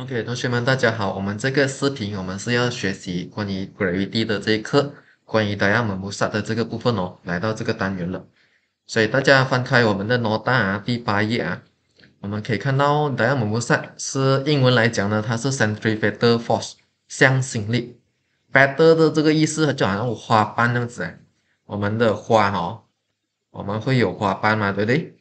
OK，同学们，大家好。我们这个视频，我们是要学习关于 gravity 的这一课，关于 d i a m e n 的这个部分哦，来到这个单元了。所以大家翻开我们的 note 啊，第八页啊，我们可以看到 d i a m e n 是英文来讲呢，它是 centrifugal force 向心力 b e t e r 的这个意思就好像花瓣那样子哎，我们的花哦，我们会有花瓣嘛，对不对？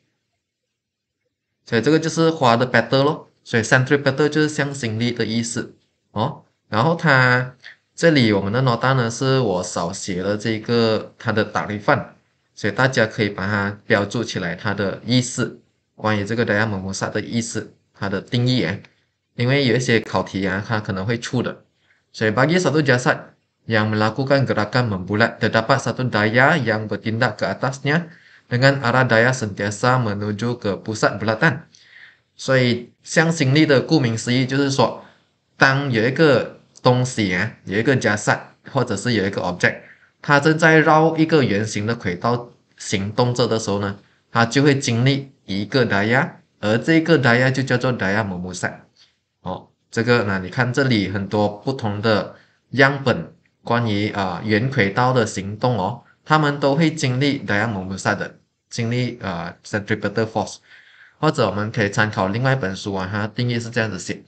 所以这个就是花的 b e t e r 咯。所以 centripetal 就是向心力的意思哦。然后它这里我们的 nota 呢是我少写了这个它的导率范，所以大家可以把它标注起来，它的意思，关于这个的亚姆摩擦的意思，它的定义啊。因为有一些考题啊，它可能会出的。所以 bagi satu jasad yang melakukan gerakan membulat, terdapat satu daya yang bertindak ke atasnya dengan arah daya sentiasa menuju ke pusat belitan。所以向心力的顾名思义，就是说，当有一个东西啊，有一个加塞或者是有一个 object，它正在绕一个圆形的轨道行动着的时候呢，它就会经历一个力啊，而这个力啊就叫做力啊某某塞。哦，这个呢，你看这里很多不同的样本关于啊圆轨道的行动哦，他们都会经历力啊某某塞的，经历啊 centripetal force。或者我们可以参考另外一本书啊，它定义是这样子写，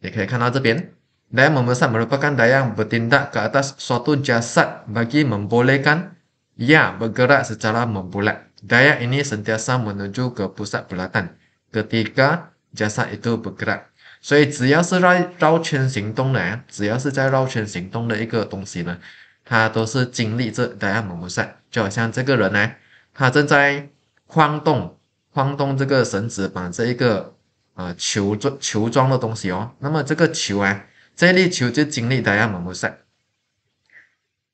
你可以看到这边。Daya memusat merupakan daya bertindak ke atas suatu jasad bagi membolehkan ia bergerak secara membulat. Daya ini sentiasa menuju ke pusat bulatan ketika jasad itu bergerak。所以只要是绕绕圈行动的，只要是在绕圈行动的一个东西呢，它都是经历这 daya memusat。就好像这个人呢，他正在晃动。晃动这个绳子，把这一个呃球状球状的东西哦，那么这个球啊，这粒球就经历的亚麻布塞，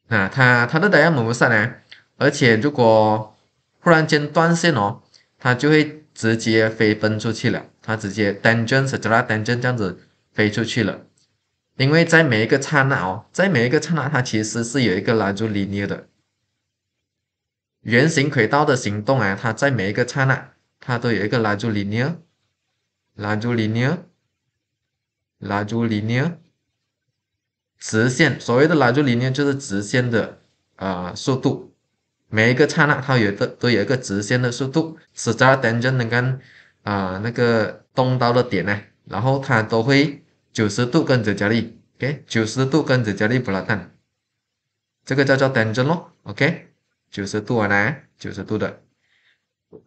啊，它它的亚麻摩塞呢，而且如果忽然间断线哦，它就会直接飞奔出去了，它直接单针是只拉单针这样子飞出去了，因为在每一个刹那哦，在每一个刹那，它其实是有一个拉住离捏的圆形轨道的行动啊，它在每一个刹那。它都有一个拉住理念，拉住理念，拉住理念，直线。所谓的拉住理念就是直线的啊速度，每一个刹那它有的都有一个直线的速度。s t r a i t n g n 跟啊那个动刀的点呢，然后它都会九十度跟着加力 o k 九十度跟着加力不拉档，这个叫做 tangent 咯，OK，九十度啊来九十度的。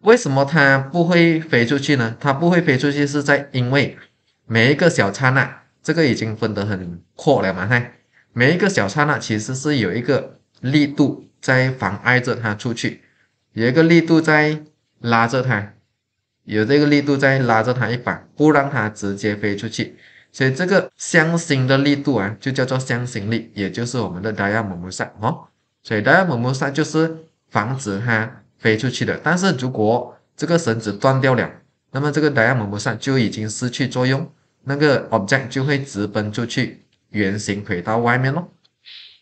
为什么它不会飞出去呢？它不会飞出去是在因为每一个小刹那，这个已经分得很阔了嘛？看每一个小刹那其实是有一个力度在妨碍着它出去，有一个力度在拉着它，有这个力度在拉着它一把，不让它直接飞出去。所以这个向心的力度啊，就叫做向心力，也就是我们的弹药摩摩萨哦。所以弹药摩摩萨就是防止它。飞出去的，但是如果这个绳子断掉了，那么这个戴亚摩摩塞就已经失去作用，那个 object 就会直奔出去圆形轨道外面喽。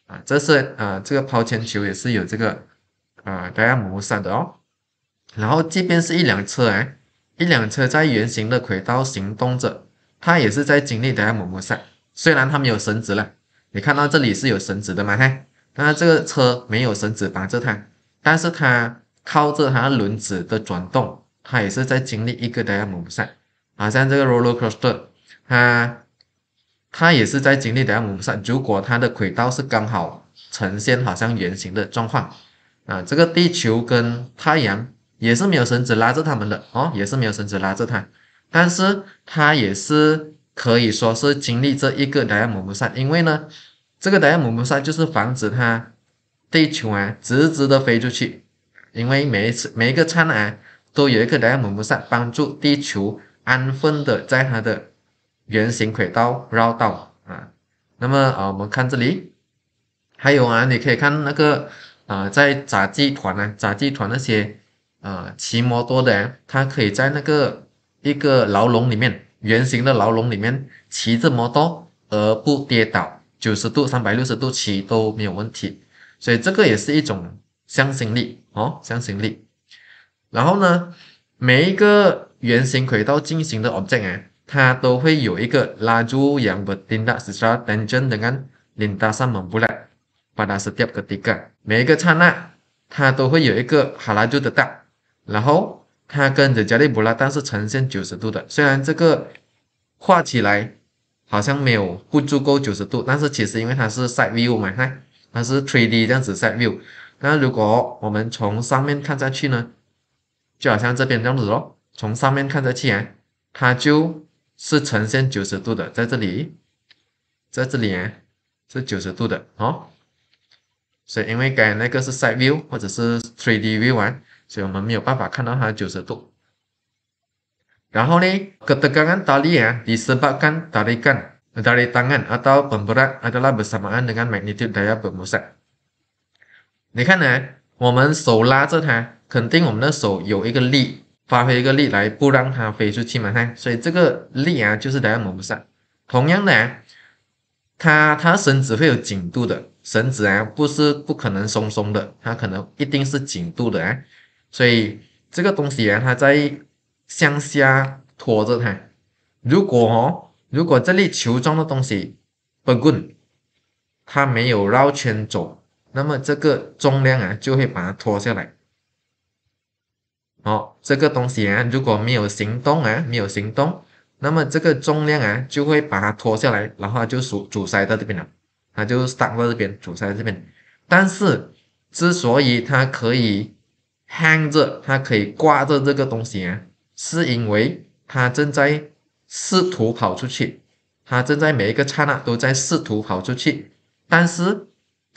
啊，这是啊，这个抛铅球也是有这个啊戴亚摩摩塞的哦。然后，即便是一辆车哎，一辆车在圆形的轨道行动着，它也是在经历戴亚摩摩塞，虽然它没有绳子了。你看到这里是有绳子的嘿，看，那这个车没有绳子绑着它，但是它。靠着它轮子的转动，它也是在经历一个等压不散。好像这个 roller coaster，它它也是在经历等压不散。如果它的轨道是刚好呈现好像圆形的状况，啊，这个地球跟太阳也是没有绳子拉着它们的哦，也是没有绳子拉着它，但是它也是可以说是经历这一个等压不散，因为呢，这个等压不散就是防止它地球啊直直的飞出去。因为每一次每一个太阳都有一个在蒙木上帮助地球安分的在它的圆形轨道绕道啊。那么啊，我们看这里，还有啊，你可以看那个啊，在杂技团呢，杂技团那些啊骑摩托的，他可以在那个一个牢笼里面圆形的牢笼里面骑着摩托而不跌倒，九十度、三百六十度骑都没有问题。所以这个也是一种向心力。哦，向心力。然后呢，每一个圆形轨道进行的 object 哎，它都会有一个拉住杨伯丁的 s 子，tension 跟连带上不拉，把它 d a s e t i p k e t 每一个刹那，它都会有一个哈拉住的大，然后它跟着加利不拉，但是呈现九十度的。虽然这个画起来好像没有不足够九十度，但是其实因为它是 side view 嘛，看它是 three D 这样子 side view。那如果我们从上面看下去呢，就好像这边这样子喽。从上面看下去啊，它就是呈现九十度的，在这里，在这里啊，是九十度的哦。所以因为刚才那个是 side view 或者是 three D view 完，所以我们没有办法看到它九十度。然后呢，ketegangan tarik 啊，disebabkan tarikan, tarikan atau berat adalah bersamaan dengan magnitud daya permusak。你看呢？我们手拉着它，肯定我们的手有一个力，发挥一个力来不让它飞出去嘛？哈，所以这个力啊就是摩抹不上。同样的，它它绳子会有紧度的，绳子啊不是不可能松松的，它可能一定是紧度的啊。所以这个东西啊，它在向下拖着它。如果哦，如果这粒球状的东西不 n 它没有绕圈走。那么这个重量啊，就会把它拖下来。哦，这个东西啊，如果没有行动啊，没有行动，那么这个重量啊，就会把它拖下来，然后就阻阻塞到这边了，它就挡到这边，阻塞这边。但是，之所以它可以 hang 着，它可以挂着这个东西啊，是因为它正在试图跑出去，它正在每一个刹那都在试图跑出去，但是。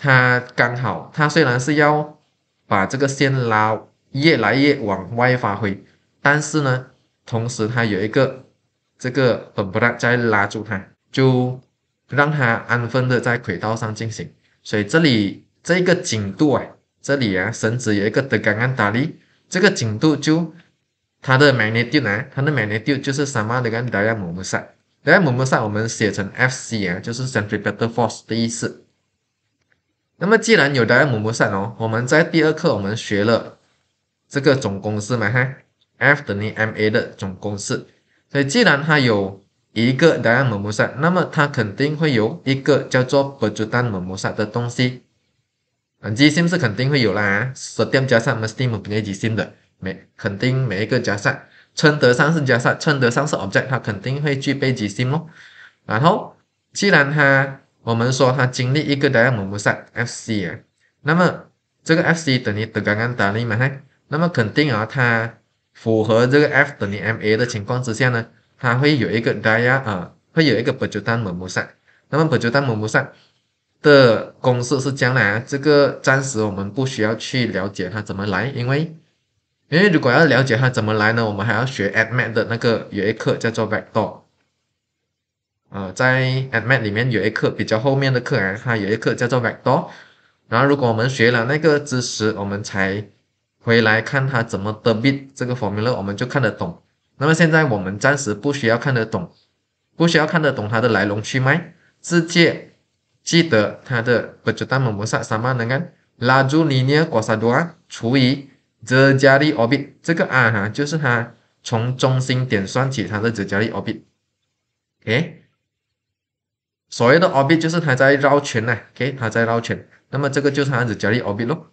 它刚好，它虽然是要把这个线拉越来越往外发挥，但是呢，同时它有一个这个本不拉在拉住它，就让它安分的在轨道上进行。所以这里这个紧度啊，这里啊，绳子有一个的刚刚打力，这个紧度就它的 magnitude 啊，它的 magnitude 就是什么的杠杆摩擦，杠杆摩萨我们写成 F_c 啊，就是 centripetal force 的意思。那么既然有答案模模算哦，我们在第二课我们学了这个总公式嘛哈，F 等于 ma 的总公式。所以既然它有一个答案模模算，那么它肯定会有一个叫做不阻断模模算的东西。啊，极性是肯定会有啦，十点加上 m u s t i m e 是 G 定极性的，每肯定每一个加上，称得上是加上，称得上是 object，它肯定会具备极性咯。然后既然它我们说它经历一个弹压木木塞 F C 啊，那么这个 F C 等于刚刚达利嘛？嘿，那么肯定啊，它符合这个 F 等于 M A 的情况之下呢，它会有一个弹压啊，会有一个不就丹木木萨。那么不就丹木木萨的公式是将来这个暂时我们不需要去了解它怎么来，因为因为如果要了解它怎么来呢，我们还要学 a M A 的那个有一课叫做 vector。呃，在 a d Math 里面有一课比较后面的课啊，它有一课叫做 Vector。然后如果我们学了那个知识，我们才回来看它怎么的 bit 这个 formula，我们就看得懂。那么现在我们暂时不需要看得懂，不需要看得懂它的来龙去脉，直接记得它的不就当某某啥啥嘛？能看，拉住你呢，过啥多除以折加力 orbit，这个 R 哈就是它从中心点算起它的折加力 orbit，诶。所谓的 o r b i t 就是它在绕圈呢，OK，它在绕圈，那么这个就是它的交易 o r b i t 咯。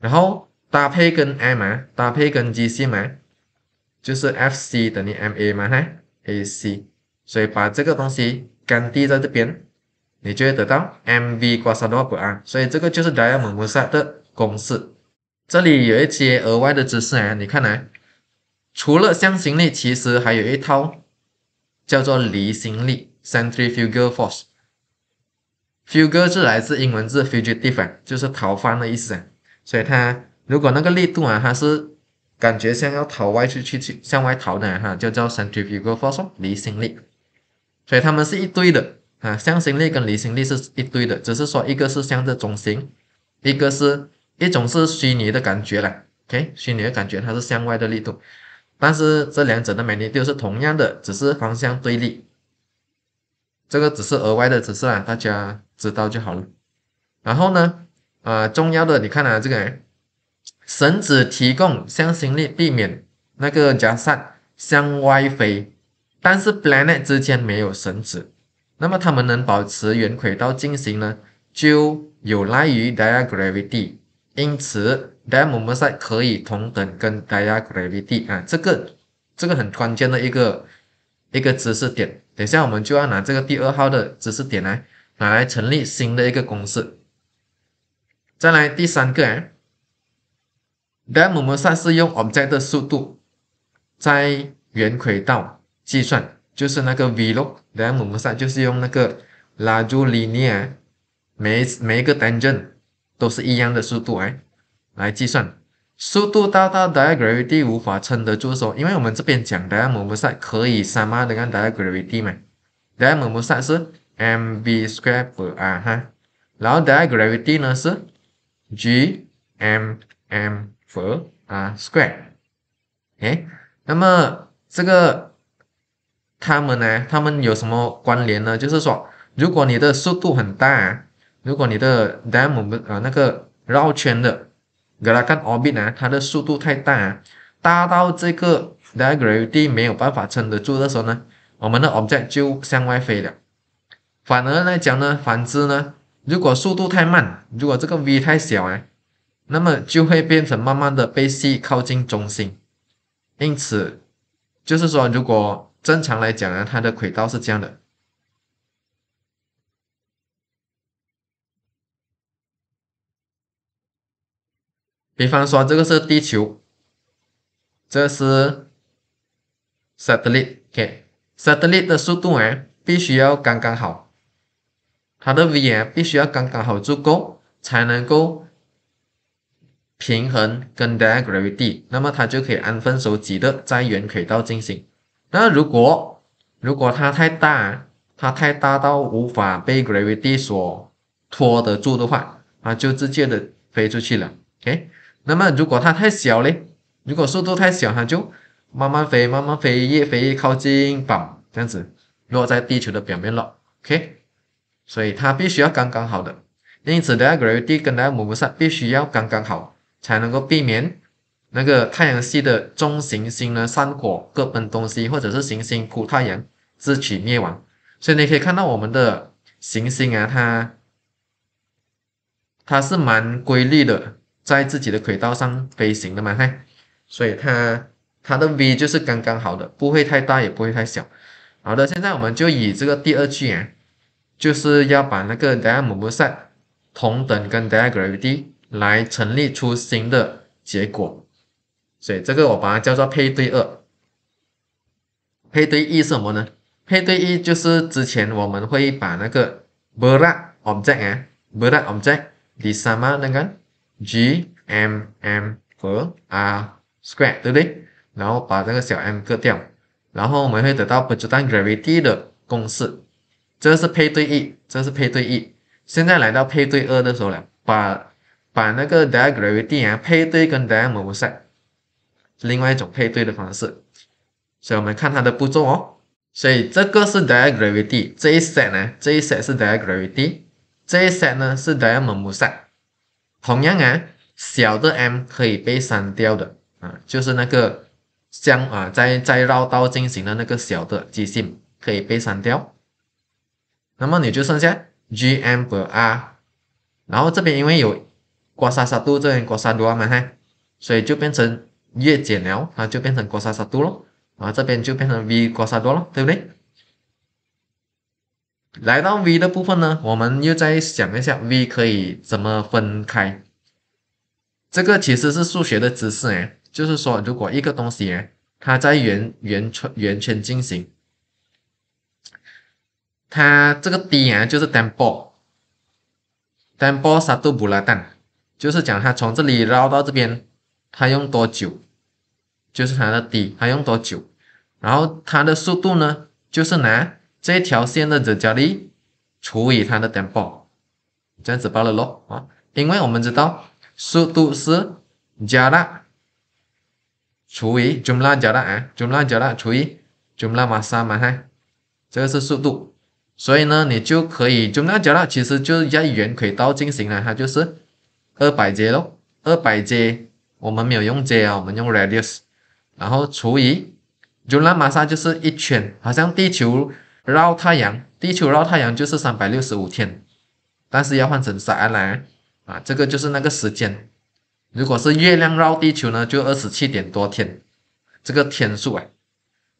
然后搭配跟 ma 搭配跟 gc 嘛，就是 fc 等于 ma 嘛，嘿，ac，所以把这个东西干地在这边，你就得到 mv 加三到管啊，所以这个就是达亚蒙莫塞的公式。这里有一些额外的知识啊，你看呢，除了向心力，其实还有一套叫做离心力。centrifugal f o r c e f u g u 是来自英文字 fugitive 就是逃犯的意思啊，所以它如果那个力度啊，它是感觉像要逃外去去去向外逃的哈，就叫 centrifugal force 离心力，所以它们是一堆的哈，向心力跟离心力是一堆的，只是说一个是向着中心，一个是一种是虚拟的感觉了，OK 虚拟的感觉它是向外的力度，但是这两者的原理都是同样的，只是方向对立。这个只是额外的知识啦，大家知道就好了。然后呢，啊，重要的，你看啊，这个，绳子提供向心力，避免那个加塞向外飞。但是 planet 之间没有绳子，那么它们能保持圆轨道进行呢，就有赖于 d i a r a g m r a v i t y 因此，diamomusite 可以同等跟 d i a r a m gravity。啊，这个这个很关键的一个一个知识点。等下，我们就要拿这个第二号的知识点来，拿来成立新的一个公式。再来第三个哎 l a m b 是用 object 的速度在圆轨道计算，就是那个 v 六，lambda 上就是用那个拉住 line r 每每一个 tangent 都是一样的速度哎，来计算。速度大到 gravity 无法撑得住，说，因为我们这边讲的摩摩塞可以三算嘛？这个 gravity 嘛，这个摩摩塞是 m v square 除 r 哈，然后 direct gravity 呢是 g m m 除 r square，哎，那么这个他们呢，他们有什么关联呢？就是说，如果你的速度很大，如果你的摩摩呃那个绕圈的。给它看 orbit 啊，它的速度太大，啊，大到这个 d h e gravity 没有办法撑得住的时候呢，我们的 object 就向外飞了。反而来讲呢，反之呢，如果速度太慢，如果这个 v 太小啊，那么就会变成慢慢的被吸靠近中心。因此，就是说，如果正常来讲呢，它的轨道是这样的。比方说，这个是地球，这是 satellite，OK，satellite 的速度啊，必须要刚刚好，它的 v 啊必须要刚刚好足够，才能够平衡跟上 gravity，那么它就可以安分守己的在原轨道进行。那如果如果它太大，它太大到无法被 gravity 所拖得住的话，它就直接的飞出去了，OK。那么，如果它太小嘞，如果速度太小，它就慢慢飞，慢慢飞，越飞越靠近板，这样子落在地球的表面了，OK？所以它必须要刚刚好的，因此，那个 gravity 跟那个木布上必须要刚刚好，才能够避免那个太阳系的中行星呢散火各奔东西，或者是行星扑太阳自取灭亡。所以你可以看到我们的行星啊，它它是蛮规律的。在自己的轨道上飞行的嘛，嘿，所以它它的 v 就是刚刚好的，不会太大，也不会太小。好的，现在我们就以这个第二句啊，就是要把那个 d i a m a e t 同等跟 diagramity 来成立出新的结果，所以这个我把它叫做配对二。配对一是什么呢？配对一就是之前我们会把那个 r 拉 object 啊，r 拉 object 的什么那个。g m m 和 r square，对不对？然后把这个小 m 割掉，然后我们会得到 p e r t a n gravity 的公式，这是配对一，这是配对一。现在来到配对二的时候呢，把把那个 d i g r a v i t 啊配对跟 d i a g r 另外一种配对的方式，所以我们看它的步骤哦。所以这个是 d i g r a v i t 这一 set 呢，这一 set 是 d i g r a v i t 这一 set 呢是 d i a g r 同样啊，小的 m 可以被删掉的啊，就是那个将啊，在在绕道进行的那个小的机芯可以被删掉，那么你就剩下 g m 和 r，然后这边因为有刮痧杀度，这边刮痧度啊，嘿，所以就变成月减了啊，就变成刮痧杀度了啊，这边就变成 v 刮痧度了，对不对？来到 V 的部分呢，我们又再想一下 V 可以怎么分开。这个其实是数学的知识哎，就是说如果一个东西哎，它在圆圆圈圆圈进行，它这个 D 啊就是 tempo，tempo 速度不拉蛋，就是讲它从这里绕到这边，它用多久，就是它的 D 它用多久，然后它的速度呢就是拿。这条线的角力除以它的 tempo，这样子罢了咯啊，因为我们知道速度是加大。除以角量加大啊，角量加大，除以角量 m a s 嘛哈，这个是速度，所以呢你就可以角量加大。其实就在原轨道进行了，它就是二百节咯，二百节。我们没有用阶啊，我们用 radius，然后除以就量 m a s 就是一圈，好像地球。绕太阳，地球绕太阳就是三百六十五天，但是要换成啥来？啊，这个就是那个时间。如果是月亮绕地球呢，就二十七点多天，这个天数啊。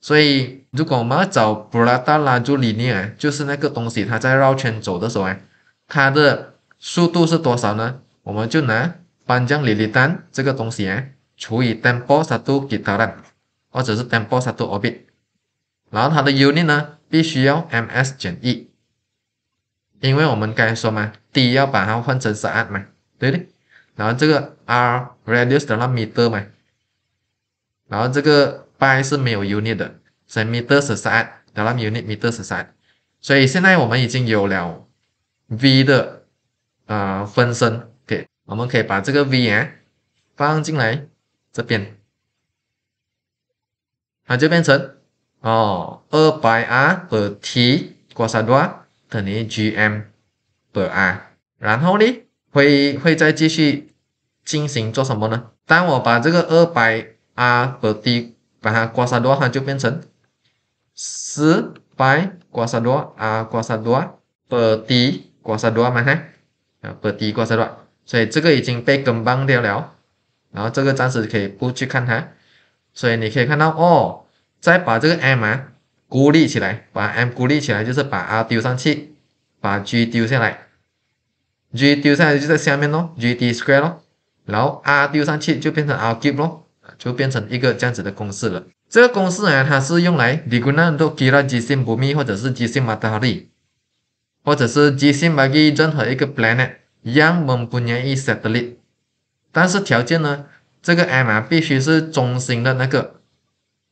所以如果我们要找布拉达拉朱理念，就是那个东西它在绕圈走的时候啊，它的速度是多少呢？我们就拿颁奖里里丹这个东西啊，除以 tempo 速度几 a 来，或者是 tempo satu orbit，然后它的 unit 呢？必须要 m s 减一，因为我们刚才说嘛，d 要把它换成是 m 嘛，对不对？然后这个 r radius 等于 meter 嘛，然后这个 by 是没有 unit 的，以 meter s a t e 等于 unit meter s i d 所以现在我们已经有了 v 的呃分身，对，我们可以把这个 v 啊放进来这边，它就变成。哦，二百阿伯 T 瓜三多等于 G M 伯 R，然后呢会会再继续进行做什么呢？当我把这个二百阿伯提把它瓜萨多，它就变成四百瓜三多 R 瓜三多伯提瓜三多，嘛哈啊，伯提瓜三多，所以这个已经被捆绑掉了，然后这个暂时可以不去看它，所以你可以看到哦。再把这个 m 啊孤立起来，把 m 孤立起来就是把 r 丢上去，把 g 丢下来，g 丢下来就在下面咯 g d square 咯，然后 r 丢上去就变成 r cube 咯，就变成一个这样子的公式了。这个公式啊，它是用来计算很多基拉基性不密或者是基性玛达利，或者是基性玛吉任何一个 planet 一样拥有卫 e 但是条件呢，这个 m 啊必须是中心的那个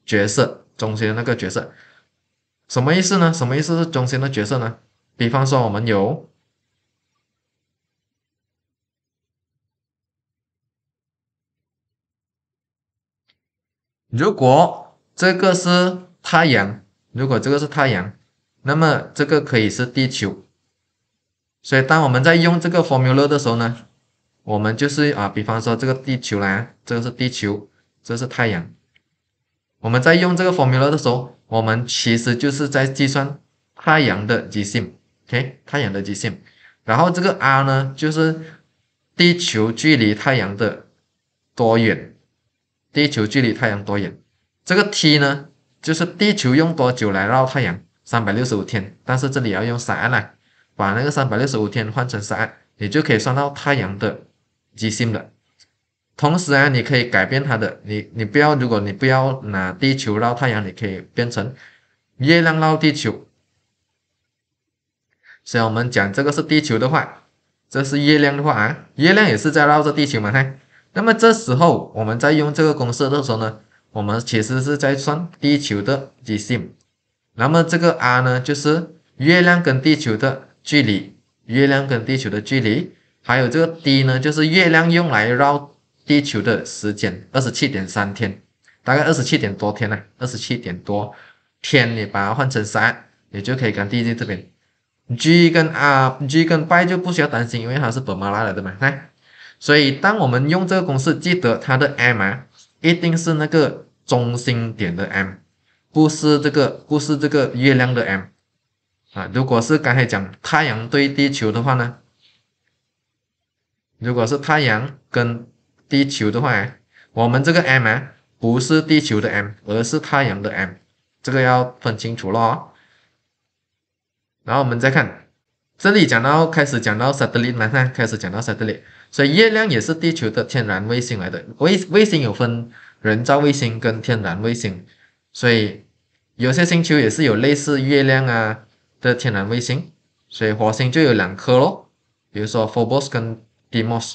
角色。中心的那个角色，什么意思呢？什么意思是中心的角色呢？比方说，我们有，如果这个是太阳，如果这个是太阳，那么这个可以是地球。所以，当我们在用这个 formula 的时候呢，我们就是啊，比方说这个地球啦，这个是地球，这是太阳。我们在用这个 formula 的时候，我们其实就是在计算太阳的极性，OK，太阳的极性。然后这个 R 呢，就是地球距离太阳的多远，地球距离太阳多远。这个 T 呢，就是地球用多久来绕太阳，三百六十五天。但是这里要用 sin 来，把那个三百六十五天换成 sin 你就可以算到太阳的极性了。同时啊，你可以改变它的，你你不要，如果你不要拿地球绕太阳，你可以变成月亮绕地球。虽然我们讲这个是地球的话，这是月亮的话啊，月亮也是在绕着地球嘛，哈。那么这时候我们在用这个公式的时候呢，我们其实是在算地球的 i 径。那么这个 R 呢，就是月亮跟地球的距离，月亮跟地球的距离，还有这个 d 呢，就是月亮用来绕。地球的时间二十七点三天，大概二十七点多天呐，二十七点多天你把它换成三，你就可以跟地球这边，G 跟 R，G 跟 by 就不需要担心，因为它是本马拉来的嘛，所以当我们用这个公式，记得它的 M 啊，一定是那个中心点的 M，不是这个，不是这个月亮的 M，啊，如果是刚才讲太阳对地球的话呢，如果是太阳跟地球的话，我们这个 M 啊，不是地球的 M，而是太阳的 M，这个要分清楚咯。然后我们再看，这里讲到开始讲到 satellite 嘛，看开始讲到 satellite，所以月亮也是地球的天然卫星来的。卫卫星有分人造卫星跟天然卫星，所以有些星球也是有类似月亮啊的天然卫星，所以火星就有两颗咯，比如说 Phobos 跟 Deimos。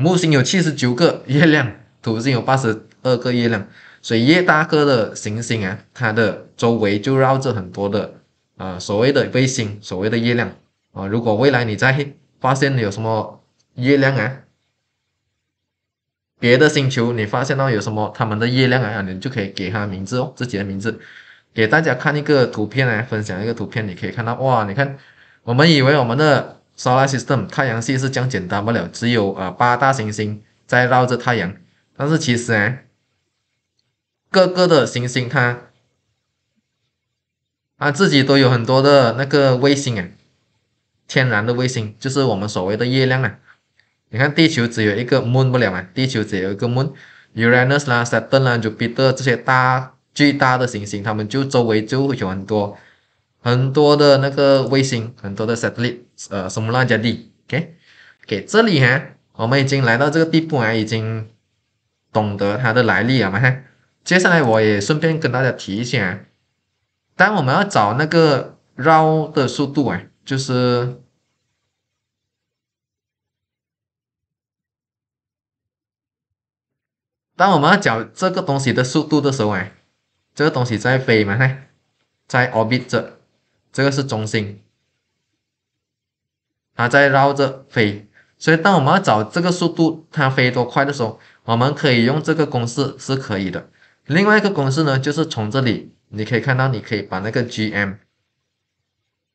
木星有七十九个月亮，土星有八十二个月亮，所以越大的行星啊，它的周围就绕着很多的啊所谓的卫星，所谓的月亮啊。如果未来你在发现有什么月亮啊，别的星球你发现到有什么他们的月亮啊，你就可以给它名字哦，自己的名字。给大家看一个图片啊，分享一个图片，你可以看到哇，你看我们以为我们的。Solar system 太阳系是这样简单不了，只有呃八大行星在绕着太阳，但是其实啊，各个的行星它，啊自己都有很多的那个卫星啊，天然的卫星就是我们所谓的月亮啊。你看地球只有一个 moon 不了嘛，地球只有一个 moon，Uranus 啦、Saturn 啦、就 Peter 这些大巨大的行星，它们就周围就会有很多很多的那个卫星，很多的 satellite。呃，全部啦，jadi，o k o k 这里哈，我们已经来到这个地步啊，已经懂得它的来历了嘛哈。接下来我也顺便跟大家提一下，当我们要找那个绕的速度啊，就是当我们要找这个东西的速度的时候啊，这个东西在飞嘛哈，在 orbit，这个是中心。它在绕着飞，所以当我们要找这个速度，它飞多快的时候，我们可以用这个公式是可以的。另外一个公式呢，就是从这里你可以看到，你可以把那个 G M，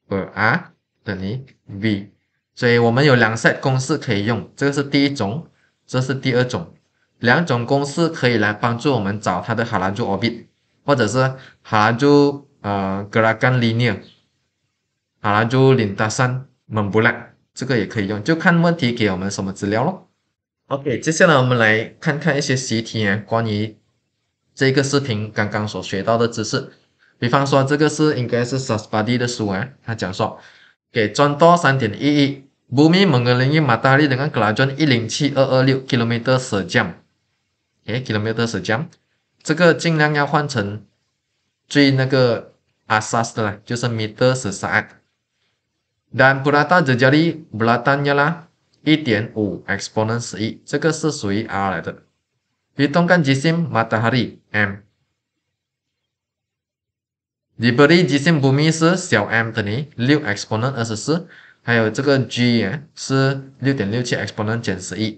不啊等于 V，所以我们有两式公式可以用，这个是第一种，这是第二种，两种公式可以来帮助我们找它的哈拉猪 orbit，或者是哈拉猪呃，格拉看 linear，拉猪 l i n 蒙 a 拉。a n 这个也可以用，就看问题给我们什么资料咯。OK，接下来我们来看看一些习题啊，关于这个视频刚刚所学到的知识。比方说这个是应该是 Sasbadi 的书啊，他讲说，给转到三点一一，不灭猛个人一马达力能够来转一零七二二六 kilometer 时 jam，哎 kilometer 时 jam，这个尽量要换成最那个阿 sa 的啦，就是 meter 时 sang。和平均日距离，blatannya lah 1.5 exponent 1，这个是属于 R 来的。hitungkan jisim matahari M。diberi jisim bumi 是小 m 等于6 exponent 24，还有这个 G 啊是6.67 exponent -11。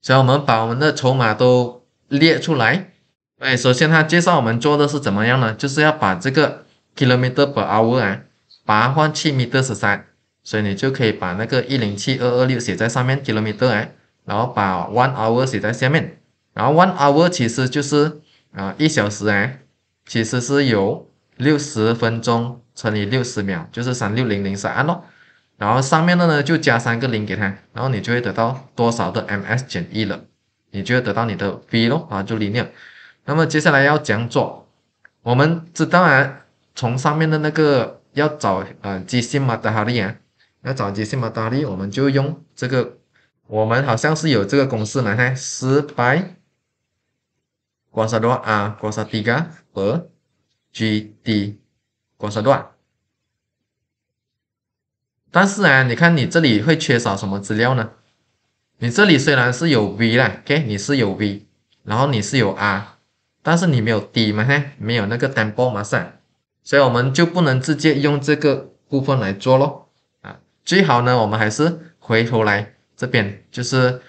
所以，我们把我们的筹码都列出来。哎，首先他介绍我们做的是怎么样呢？就是要把这个 kilometer per hour 哎，meter 十三，所以你就可以把那个一零七二二六写在上面 kilometer 哎，然后把 one hour 写在下面，然后 one hour 其实就是啊一小时哎，其实是有六十分钟乘以六十秒就是三六零零三安咯，然后上面的呢就加三个零给它，然后你就会得到多少的 ms 减一了，你就会得到你的 v 咯啊就力量，那么接下来要讲做，我们知道啊，从上面的那个要找啊，基辛巴达利啊，要找基辛巴达利，我们就用这个，我们好像是有这个公式嘛，看，十百，角速多啊，角速度和 g d 角速度，但是啊，你看你这里会缺少什么资料呢？你这里虽然是有 v 啦 o k 你是有 v，然后你是有 r，但是你没有 d 嘛，看没有那个 tempo 嘛，噻。所以我们就不能直接用这个部分来做喽，啊，最好呢，我们还是回头来这边，就是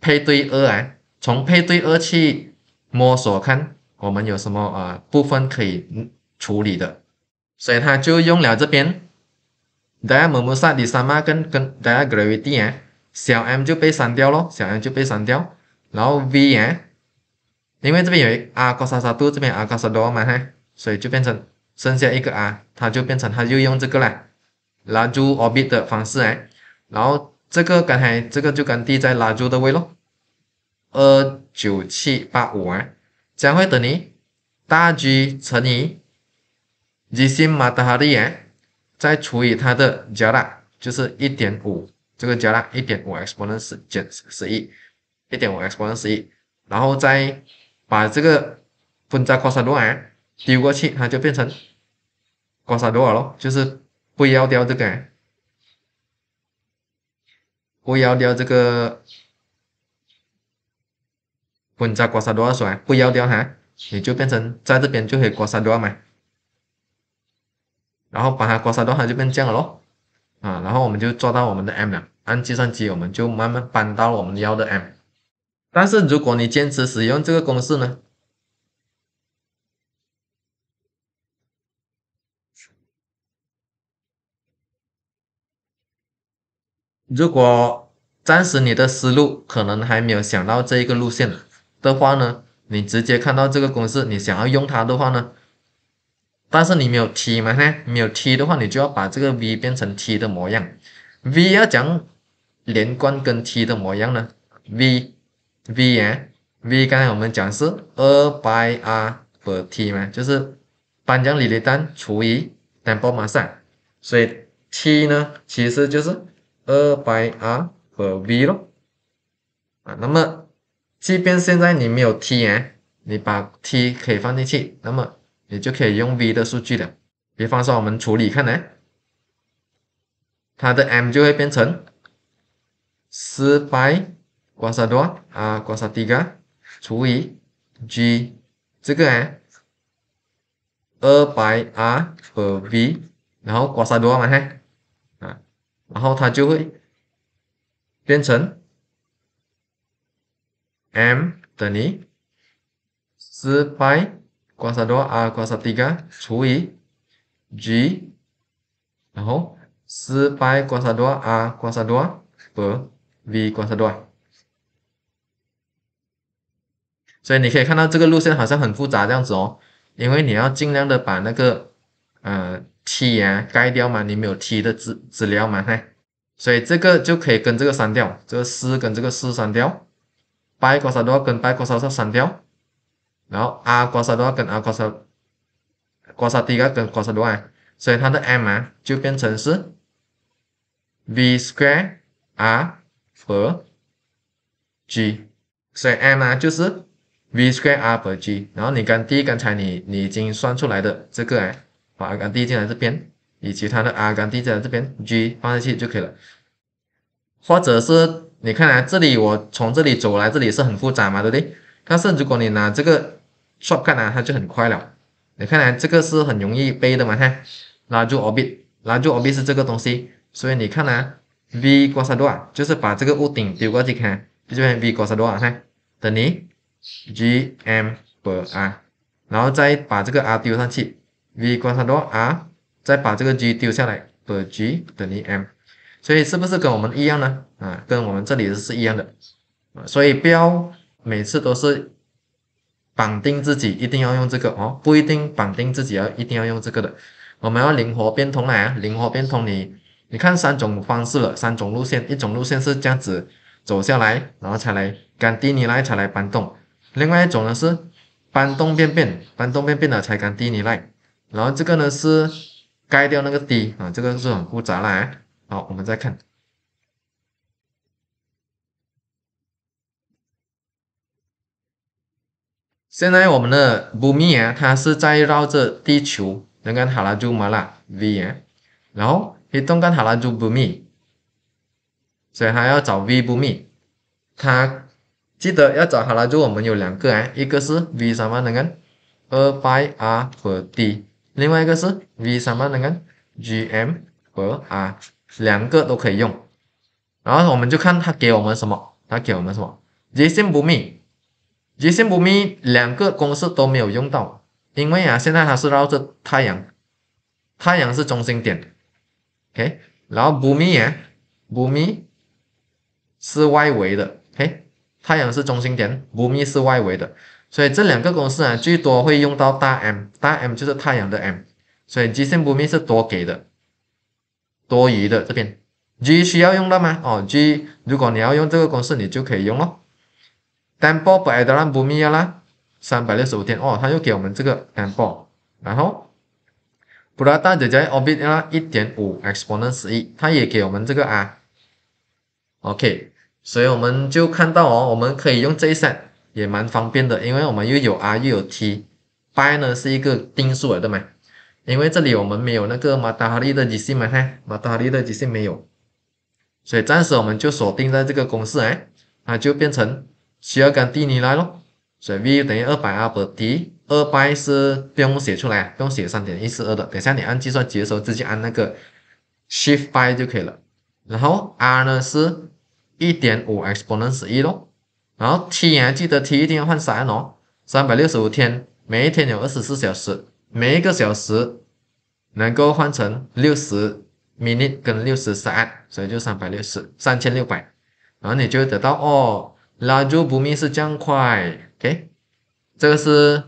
配对二啊，从配对二去摸索看我们有什么啊部分可以处理的。所以他就用了这边，大家摸摸萨迪萨码跟跟大家 gravity 哎，小 m 就被删掉了，小 m 就被删掉，然后 v 呀，因为这边有阿克萨萨多这边阿克萨多嘛嘿，所以就变成。剩下一个 R，它就变成，它就用这个了，拉住 orbit 的方式哎，然后这个刚才这个就跟 d 在拉住的位咯，二九七八五啊，将会等于大 G 乘以日心马达哈里啊，再除以它的 l a 就是一点五这个 j a l a 一点五 x p o n e r 十减十一，一点五 x p o n e r 十，然后再把这个分加夸沙罗啊丢过去，它就变成。刮痧多少咯？就是不要掉这个，不要掉这个，混们在刮痧多少出来？不要掉哈，你就变成在这边就可以刮痧多少嘛。然后把它刮痧多少，就变这样了咯。啊，然后我们就做到我们的 M 了。按计算机，我们就慢慢搬到我们要的 M。但是如果你坚持使用这个公式呢？如果暂时你的思路可能还没有想到这一个路线的话呢，你直接看到这个公式，你想要用它的话呢，但是你没有 t 嘛？呢，没有 t 的话，你就要把这个 v 变成 t 的模样，v 要讲连贯跟 t 的模样呢，v，v 呀，v 刚才我们讲是二 y r 和 t 嘛，就是颁奖礼的单除以 tempo 嘛噻，所以 t 呢其实就是。二 y r 和 v 咯，啊，那么，即便现在你没有 t 呃，你把 t 可以放进去，那么你就可以用 v 的数据了。比方说我们处理看呢，它的 m 就会变成四派 cos 多啊 cos 大除以 g，这个哎，二百 r 和 v，然后刮痧多嘛嘿。然后它就会变成 m 等于四派 cos 多 r 角速加除以 g，然后四派 cos 多 r 角速度和 v 角速多。所以你可以看到这个路线好像很复杂这样子哦，因为你要尽量的把那个，嗯。T 啊，盖掉嘛，你没有 T 的资资料嘛，嘿，所以这个就可以跟这个删掉，这个四跟这个四删掉，八 cos 多少跟八 cos 多删掉，然后 R cos 多跟 R cos，cos t 个跟 cos 多所以它的 M 啊就变成是 v square R 倍 g，所以 M 啊就是 v square R 倍 g，然后你跟第一刚才你你已经算出来的这个哎。把阿甘蒂进来这边，以及它的阿甘蒂进来这边，G 放上去就可以了。或者是你看来这里，我从这里走来，这里是很复杂嘛，对不对？但是如果你拿这个 short 看呢，它就很快了。你看来这个是很容易背的嘛，看，拉住 orbit，拉住 orbit 是这个东西。所以你看呢，v 过三段就是把这个屋顶丢过去看，就边 v 光三角，看，等你，G M per R，然后再把这个 R 丢上去。v 观察到啊，再把这个 g 丢下来，的 g 等于 m，所以是不是跟我们一样呢？啊，跟我们这里是一样的。啊，所以不要每次都是绑定自己，一定要用这个哦，不一定绑定自己要一定要用这个的。我们要灵活变通来啊，灵活变通你，你看三种方式了，三种路线，一种路线是这样子走下来，然后才来干低你来才来搬动，另外一种呢是搬动变变，搬动变变了才干低你来。然后这个呢是盖掉那个 d 啊，这个是很复杂啦。好，我们再看。现在我们的 vmi 它是在绕着地球能跟哈拉珠嘛啦 v，然后黑洞跟哈拉住 vmi，所以它要找 v vmi，它记得要找哈拉住，我们有两个啊，一个是 v 什么那个二派 r 和 d。另外一个是 v 三万，你看 g m 和 R 两个都可以用，然后我们就看他给我们什么，他给我们什么？j 星不密，j 星不 e 两个公式都没有用到，因为啊现在它是绕着太阳，太阳是中心点，OK，然后不 e 啊，不 e 是外围的，OK，太阳是中心点，不 e 是外围的。所以这两个公式啊，最多会用到大 M，大 M 就是太阳的 M。所以极限不灭是多给的，多余的这边 G 需要用到吗？哦，G 如果你要用这个公式，你就可以用喽。Temper 不挨得那不灭啦，三百六十五天哦，他又给我们这个 t e m p e 然后普拉达的加 orbit 啦一点五 exponent 一，他也给我们这个 r OK，所以我们就看到哦，我们可以用这一些。也蛮方便的，因为我们又有 r 又有 t，pi 呢是一个定数来的嘛，因为这里我们没有那个马达里的极限，嘛，看马达里的极限没有，所以暂时我们就锁定在这个公式，哎，那就变成需要跟地尼来咯。所以 v 等于二百 r t，二 Pi 是不用写出来，不用写三点一四二的，等下你按计算结束直接按那个 shift pi 就可以了，然后 r 呢是一点五 exponent 一咯。然后 T 还记得 T 一定要换三哦，三百六十五天，每一天有二十四小时，每一个小时能够换成六十 minute 跟六十三，所以就三百六十三千六百，然后你就会得到哦，拉住不灭是这样快，OK，这个是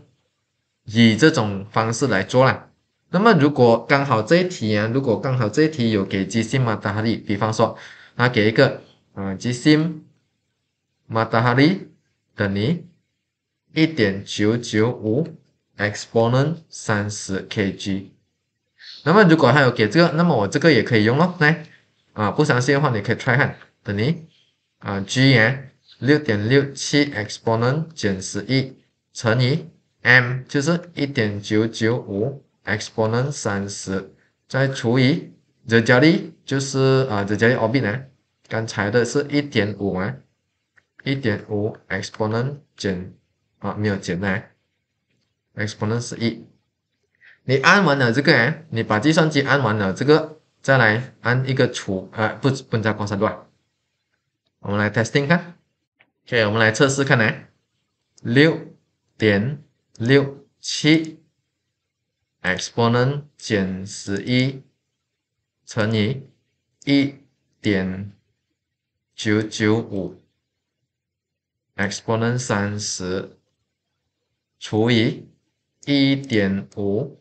以这种方式来做了。那么如果刚好这一题啊，如果刚好这一题有给机芯嘛打利，比方说，那给一个啊基薪。马塔哈里等于一点九九五 exponent 三十 kg。那么如果还有给这个，那么我这个也可以用喽。来，啊，不相信的话，你可以 try 看。等于啊，G 呀，六点六七 exponent 减十一乘以 m 就是一点九九五 exponent 三十，再除以 the 加里，就是啊 the 加里 orbit 呢？刚才的是一点五啊。一点五 exponent 减啊没有减呢，exponent 是一，你按完了这个，你把计算机按完了这个，再来按一个除啊不不加光三段，我们来 testing 看，OK 我们来测试看呢，六点六七 exponent 减十一乘以一点九九五。exponent 三十除以一点五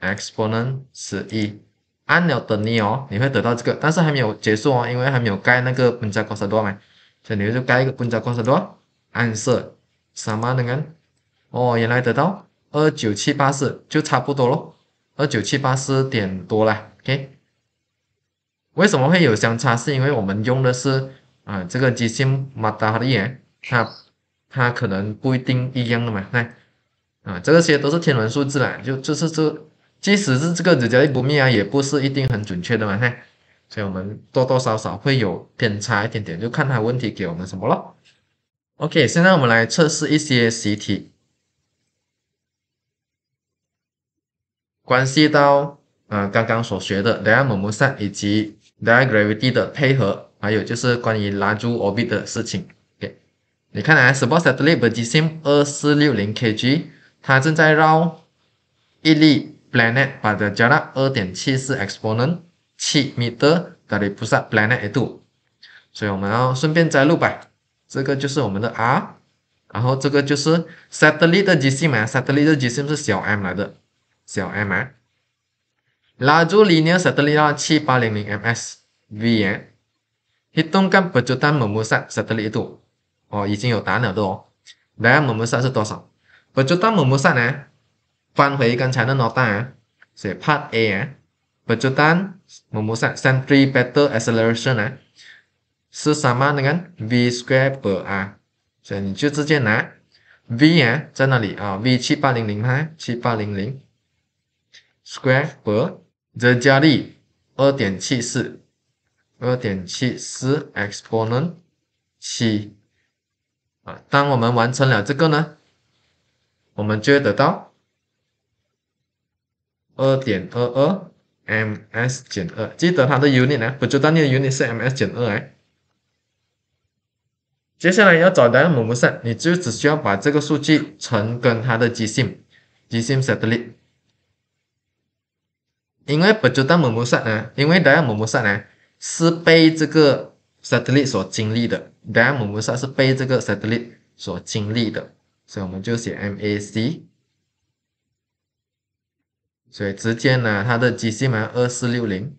，exponent 十一，按了等你哦，你会得到这个，但是还没有结束哦，因为还没有盖那个分价高差多嘛，所以你就盖一个分价高差多，按设三万个？哦，原来得到二九七八四，就差不多喽，二九七八四点多啦 o k 为什么会有相差？是因为我们用的是啊这个机芯马达利。它，它可能不一定一样的嘛？那啊，这些都是天文数字啦，就就是这，即使是这个引力不灭啊，也不是一定很准确的嘛？那，所以我们多多少少会有偏差一点点，就看它问题给我们什么了。OK，现在我们来测试一些习题，关系到呃刚刚所学的第二牛顿三以及 Dia gravity 的配合，还有就是关于拉住 orbit 的事情。你看啊 s p o r t satellite bersim 二四六零 kg，它正在绕，印尼 planet，把的 j a 二点七四 exponent 七 meter，距离菩萨 planet 一度，所以我们要顺便摘录吧，这个就是我们的 r，然后这个就是 satellite 的 gsim，啊，satellite 的 g s m 是小 m 来的，小 m 啊拉住 linear satelit l e a h 七 p a l ms v i hitungkan p e r j u t a n memusat satelit l itu。哦，已经有打鸟了哦。那某某山是多少？不，计算某某山呢？反回刚才那诺大呀，是八 A 呀。不计算某某山 c e n t r i b e t t e r acceleration 啊，是什么的，对 v square per 所以你就直接拿 v 呀，在那里啊，v 七八零零哈，七八零零 square per t 加力二点七四，二点七四 exponent 七。啊，当我们完成了这个呢，我们就会得到二点二二 m s 减二。记得它的 unit 呢？不就你的 unit 是 m s 减二哎。接下来要找的摩摩式，你就只需要把这个数据乘跟它的极性，极性 satellite。因为不知道某某式呢？因为大家摩摩萨呢是被这个 satellite 所经历的。那我们算是被这个 satellite 所经历的，所以我们就写 MAC。所以直接呢，它的 GCM 二四六零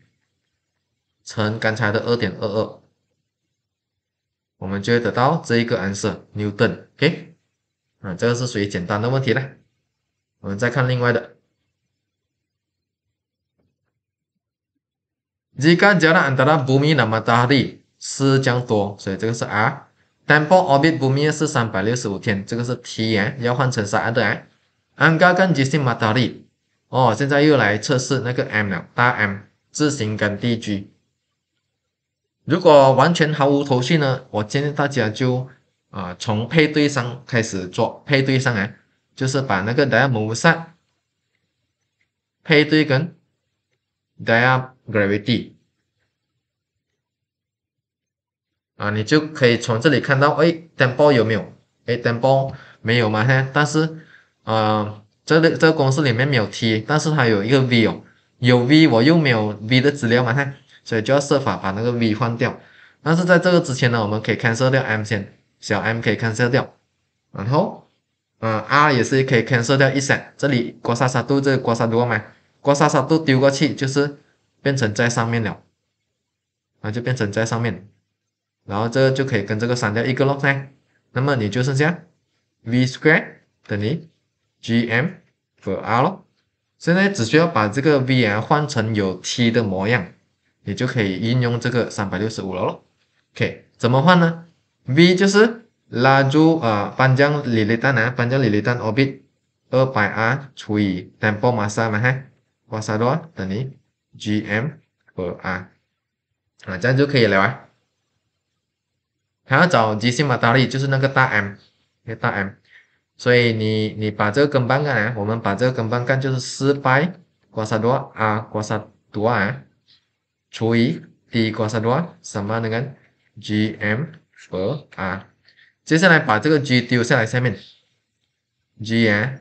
乘刚才的二点二二，我们就会得到这一个 answer，Newton。OK，啊，这个是属于简单的问题嘞。我们再看另外的。Jika jarak antara bumi dan matahari 是这样多，所以这个是二。单步 orbit 周期是三百六十五天，这个是 T 一，要换成啥？得？angular velocity。哦，现在又来测试那个 M 了，大 M 字形跟 D G。如果完全毫无头绪呢？我建议大家就啊，从配对上开始做配对上来，就是把那个 d i u r n a 配对跟 d i u r n a gravity。啊，你就可以从这里看到，哎，temp 有没有？哎，temp 没有嘛？嘿，但是，呃，这里这个公式里面没有 t，但是它有一个 v，哦，有 v 我又没有 v 的资料嘛？嘿，所以就要设法把那个 v 换掉。但是在这个之前呢，我们可以 cancel 掉 m 先，小 m 可以 cancel 掉，然后，呃，r 也是可以 cancel 掉一些。这里过痧砂度，这个过砂度嘛？过痧砂度丢过去就是变成在上面了，啊，就变成在上面。然后这就可以跟这个删掉一个 log 呢，那么你就剩下 v square 等于 g m f o r r 喽，现在只需要把这个 v 换成有 t 的模样，你就可以应用这个三百六十五了咯。OK，怎么换呢？v 就是拉住呃，半江里离丹呢，半江里离丹 orbit 二百 r 除以 tempo masa 嘛哈 c o s a d 等于 g m f o r r 啊，这样就可以了啊。还要找吉星马达力，就是那个大 M，那个大 M。所以你你把这个根班干来，我们把这个根班干就是四拍，过多啊二过多啊，除以第过多什么那个 GM R，接下来把这个 G 丢下来下面，G 啊，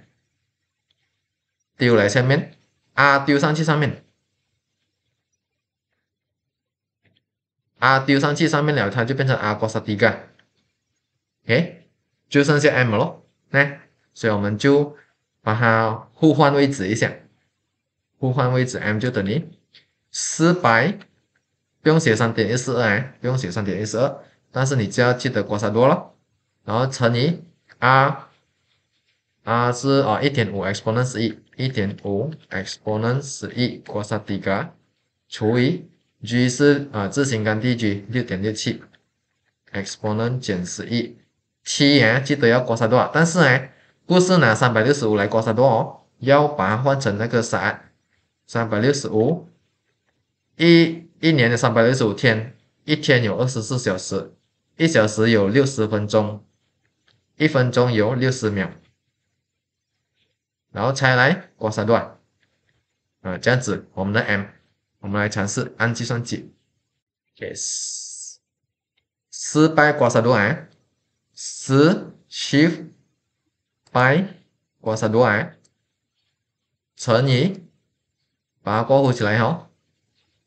丢来下面，R 丢上去上面。啊丢上去上面了，它就变成 r c 萨迪 θ OK，就剩下 m 喽，那，所以我们就把它互换位置一下，互换位置，m 就等于四0 0不用写三点一四二哎，不用写三点一四二，但是你就要记得 c 萨多了，然后乘以 R，R 是啊一点五 exponent 十一，一点五 exponent 十一 cosθ 除以 g 是啊，自行杆地 g 六点六七，exponent 减十一七啊，记得要痧三段，但是呢，故事呢，三百六十五来刮三段哦，要把它换成那个啥，三百六十五，一一年的三百六十五天，一天有二十四小时，一小时有六十分钟，一分钟有六十秒，然后才来刮三段，啊，这样子我们的 m。我们来尝试按计算机。Yes，失败刮痧多啊，十 shift by 刮痧多啊，乘以把它括弧起来哈、哦，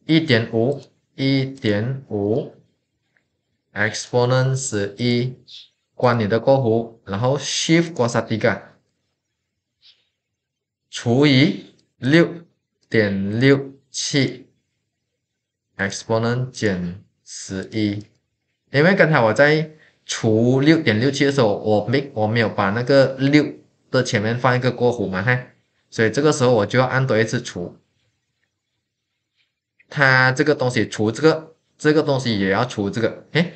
一点五一点五 exponent 十一，关你的括弧，然后 shift 刮痧几个，除以六点六七。6. 6. 7, exponent 减十一，因为刚才我在除六点六七的时候，我没我没有把那个六的前面放一个括弧嘛，嘿，所以这个时候我就要按多一次除，它这个东西除这个这个东西也要除这个，哎，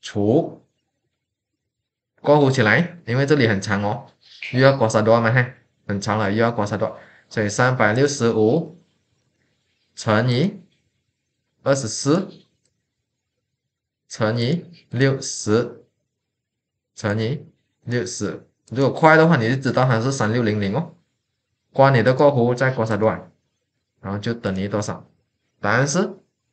除，括弧起来，因为这里很长哦，又要刮三段嘛，嘿，很长了又要刮三段，所以三百六十五乘以二十四乘以六十乘以六十，如果快的话，你就知道它是三六零零哦。关你的过弧，再关三段，然后就等于多少？答案是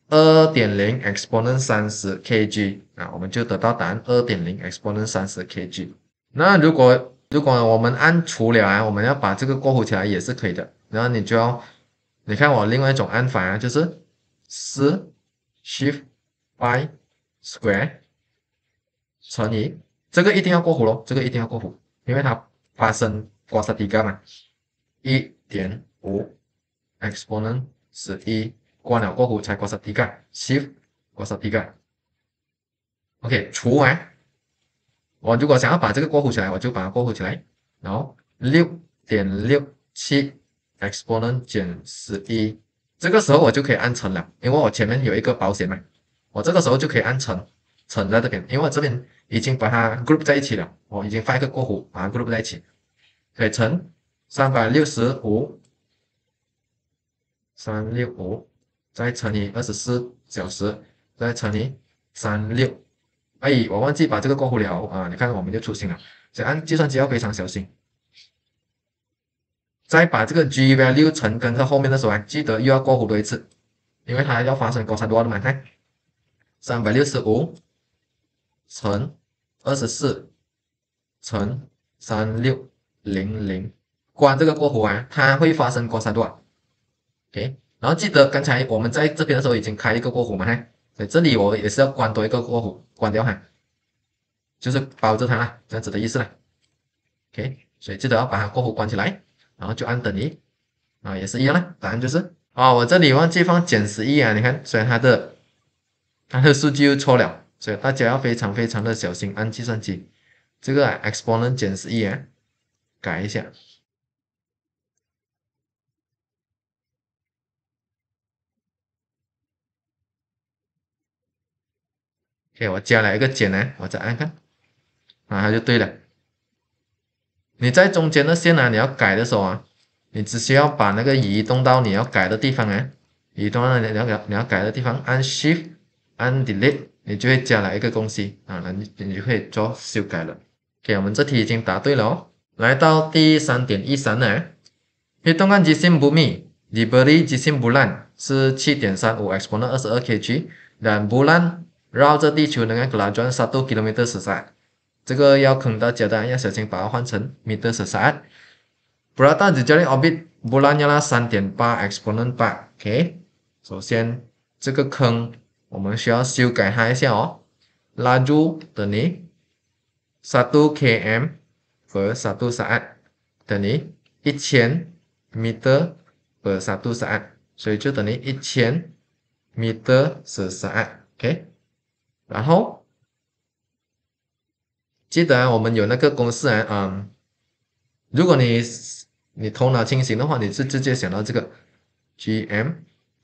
二点零 exponent 三十 kg 啊，我们就得到答案二点零 exponent 三十 kg。那如果如果我们按除了啊，我们要把这个过弧起来也是可以的，然后你就要，你看我另外一种按法啊，就是。十 shift by square 乘以这个一定要过弧咯，这个一定要过弧，因为它发生刮擦叠加嘛。一点五 exponent 是一，过了过弧才刮擦叠加，shift 刮擦叠加。OK，除完，我如果想要把这个过弧起来，我就把它过弧起来，然后六点六七 exponent 减十一。这个时候我就可以按成了，因为我前面有一个保险嘛，我这个时候就可以按成，存在这边，因为我这边已经把它 group 在一起了，我已经发一个过户，把它 group 在一起，可以乘三百六十五，三六五再乘以二十四小时，再乘以三六，哎，我忘记把这个过户了啊，你看我们就出错了，所以按计算机要非常小心。再把这个 G V 六乘跟在后面的时候，记得又要过户多一次，因为它要发生高三段。我嘛，看，三百六十五乘二十四乘三六零零，关这个过户啊，它会发生高三段。OK，然后记得刚才我们在这边的时候已经开一个过户嘛，哈，所以这里我也是要关多一个过户，关掉哈，就是包着它了，这样子的意思了。OK，所以记得要把它过户关起来。然后就按等于，啊，也是一样的，答案就是啊，我这里忘记放减十一啊，你看，虽然它的它的数据又错了，所以大家要非常非常的小心按计算机，这个 exponent 减十一啊，改一下，OK，我加了一个减呢，我再按看，啊，它就对了。你在中间那线呢？你要改的时候啊，你只需要把那个移动到你要改的地方啊，移动到你要你要你要改的地方，按 Shift，按 Delete，你就会加来一个公司啊，那你你就可以做修改了。OK，我们这题已经答对了哦。来到第三点一三呢，移动按几 cm 不米，离别 s i m 不烂，是七点三五 exponent 二十二 k g 但不烂绕着地球能够拉转十度 kilometers 是在。这个要坑大家的，要小心把它换成 meter 每秒。布拉塔只叫你 orbit 不然要拉三点八 exponent 八，OK。首先这个坑我们需要修改它一下哦。拉住等于，一 km per 一秒等于一千 meter per 一秒，所以就等于一千 meter 每秒，OK。然后记得啊，我们有那个公式啊，嗯，如果你你头脑清醒的话，你是直接想到这个 G M，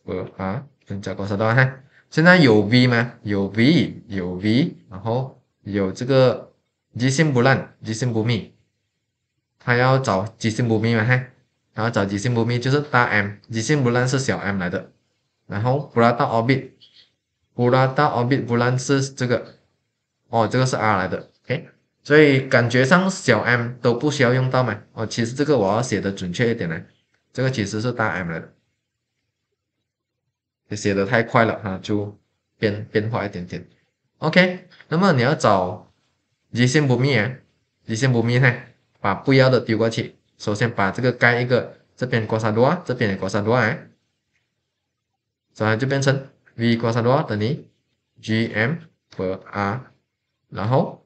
和啊，分加多少多少？现在有 V 吗？有 V，有 V，然后有这个极性不乱，极性不密，他要找极性不密嘛？嘿，然后找极性不密就是大 M，极性不乱是小 M 来的，然后布拉达 orbit，布拉达 orbit 不然是这个，哦，这个是 R 来的，OK。所以感觉上小 m 都不需要用到嘛？哦，其实这个我要写的准确一点呢，这个其实是大 M 来的。写的太快了哈，就变变化一点点。OK，那么你要找疑心不灭，疑心不灭，把不要的丢过去。首先把这个盖一个，这边刮痧多，这边也刮痧多哎，这样就变成 v 刮痧多等于 g m 和 r，然后。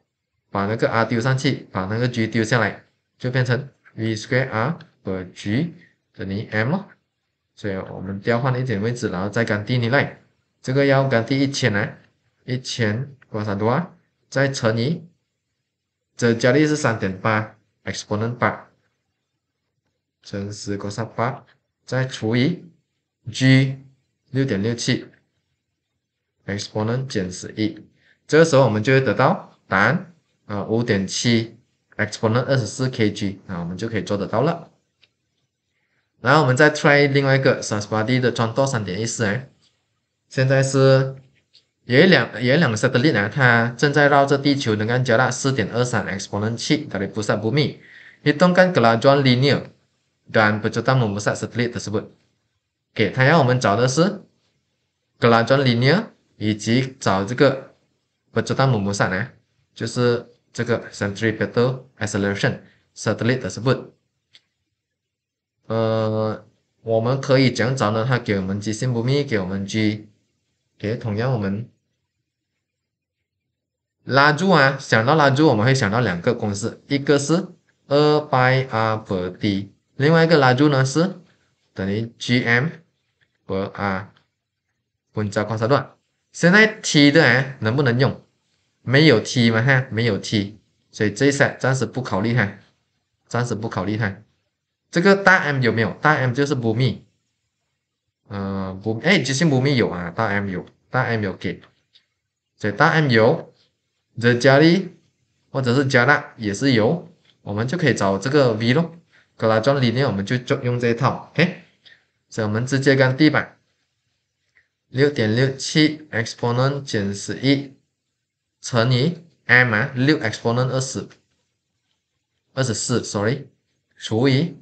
把那个 R 丢上去，把那个 g 丢下来，就变成 v square R 除以 g，等于 m 咯。所以我们调换一点位置，然后再第一类，这个要乘第一千呢，一千多少度啊？再乘以，这加力是三点八，exponent 八，乘十多少八，再除以 g 六点六七，exponent 减十一。这个时候我们就会得到答案。啊，五点七，exponent 二十四 kg，那我们就可以做得到了。然后我们再 try 另外一个三十八 d 的转到三点一四哎，现在是，也两也两个 satellite 呢，它正在绕着地球能够加大四点二三 exponent 七的菩萨不密，你动看格拉转 linear，但不就它萨 satellite 的说不，OK，它要我们找的是格拉转 linear 以及找这个不知道母母萨呢，就是。这个 centripetal acceleration，satellite 的是不？呃，我们可以这样找呢，它给我们 G 星不密，给我们 G，给同样我们拉住啊，想到拉住，我们会想到两个公式，一个是二 by R 不 d，另外一个拉住呢是等于 G M 和 R，观察观察段，现在 T 的哎能不能用？没有 T 吗？哈，没有 T，所以这一些暂时不考虑哈，暂时不考虑哈。这个大 M 有没有？大 M 就是不 mi，呃，不哎，其实不 mi 有啊，大 M 有，大 M 有给，所以大 M 有，The Jelly 或者是 j a l a 也是有，我们就可以找这个 v 咯。格拉庄理念我们就用这一套，OK。所以，我们直接干地板，六点六七 exponent 减十一。乘以 m 嘛，六 exponent 二十四，二十四，sorry，除以，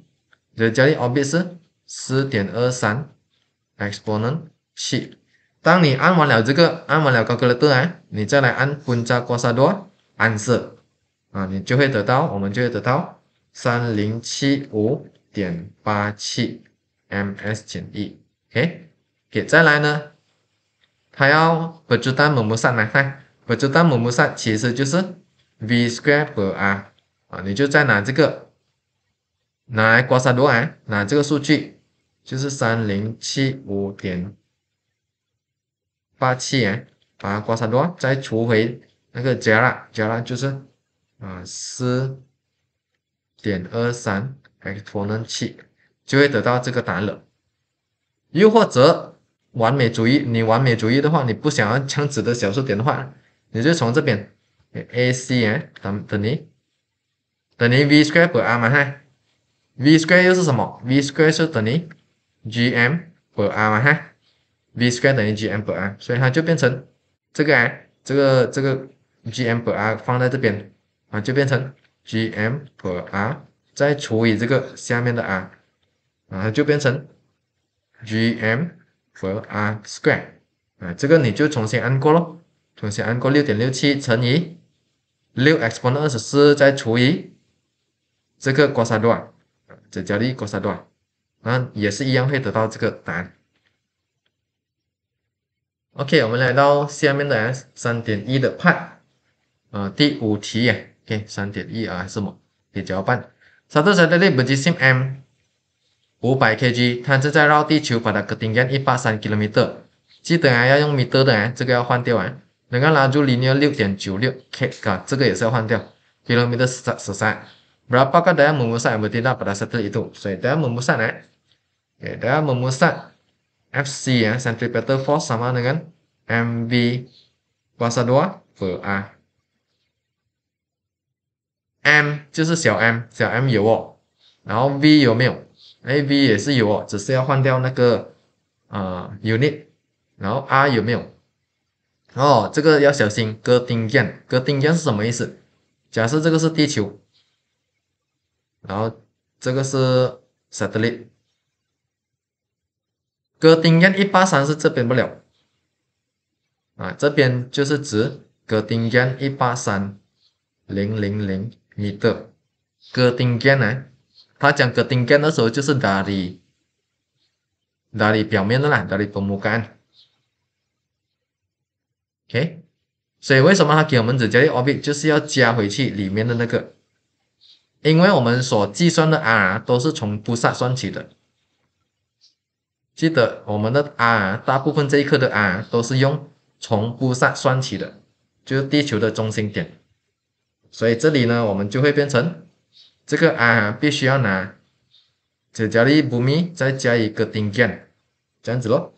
就交易 orbit 是四点二三，exponent 七。当你按完了这个，按完了 calculator 哎，你再来按增加光速，暗色，啊，你就会得到，我们就会得到三零七五点八七 ms 减一，OK，给再来呢，还要不知道能不能上来看？我知道屏幕上，其实就是 V square 啊啊，你就再拿这个拿来刮痧多啊，拿这个数据就是三零七五点八七啊，它刮痧多再除回那个 j a 加 a j a a 就是啊四点二三 exponent 七，就会得到这个答案。了。又或者完美主义，你完美主义的话，你不想要枪子的小数点的话。你就从这边，AC 哎，等等于，等于 v square e r 嘛哈，v square 又是什么？v square 就等于 g m p e r 嘛哈，v square 等于 g m p e r，r，所以它就变成这个哎，这个这个 g m p e r r 放在这边啊，就变成 g m p e r r 再除以这个下面的 r，啊就变成 g m p e r square，啊，这个你就重新按过喽。同时，按过六点六七乘以六 x 方的二十四，再除以这个过山段，再加里过山段，那也是一样会得到这个答案。OK，我们来到下面的 S 三点一的派，呃，第五题呀，OK 三点一啊什么？给搅拌。沙特沙特的不计心 M 五百 KG，它是在绕地球把它的顶尖一八三 k i l o m 记得啊要用米 e 的啊，这个要换掉啊。能够拉住零点六点九六 k 啊，这个也是要换掉。kilometer 十十三，不啦，大概要某某三、某某大把它设置一度。所以，大家某某上来，给大家某某上 f c 啊，centripetal force，好吗？你看，mv 多少 r 啊，m 就是小 m，小 m 有哦，然后 v 有没有？哎，v 也是有哦，只是要换掉那个呃 unit，然后 r 有没有？哦，这个要小心，哥丁键，哥丁键是什么意思？假设这个是地球，然后这个是 satellite，哥丁键一八三是这边不了，啊，这边就是值，哥丁键一八三零零零米的，哥丁键呢？他讲哥丁键的时候就是哪里，哪里表面的啦，哪里表干。OK，所以为什么它给我们只加力 orb，就是要加回去里面的那个？因为我们所计算的 R 都是从菩萨算起的，记得我们的 R 大部分这一刻的 R 都是用从菩萨算起的，就是地球的中心点。所以这里呢，我们就会变成这个 R 必须要拿只加力 o r 再加一个丁减，这样子咯。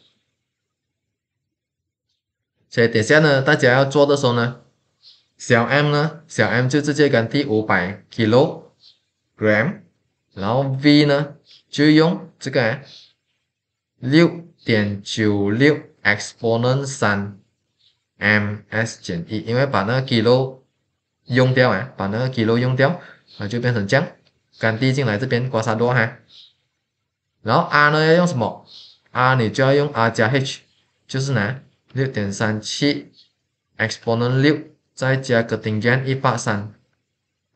所以等下呢，大家要做的时候呢，小 m 呢，小 m 就直接跟第五百 kilogram，然后 v 呢就用这个六点九六 exponent 三 ms 减一，因为把那个 k i l o 用掉啊，把那个 k i l o 用掉啊，就变成这样，跟递进来这边刮痧多哈，然后 R 呢要用什么？R 你就要用 R 加 h，就是呢。六点三七，exponent 六，再加个天间一帕三